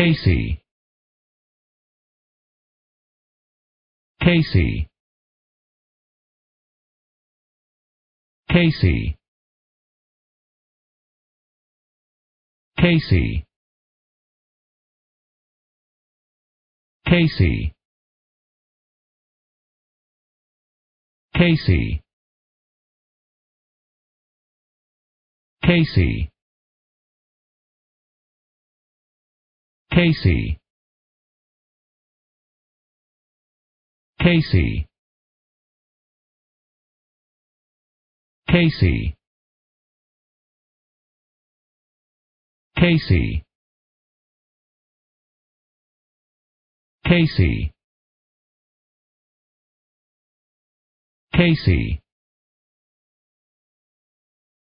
Casey Casey Casey Casey Casey Casey Casey Casey Casey Casey Casey Casey Casey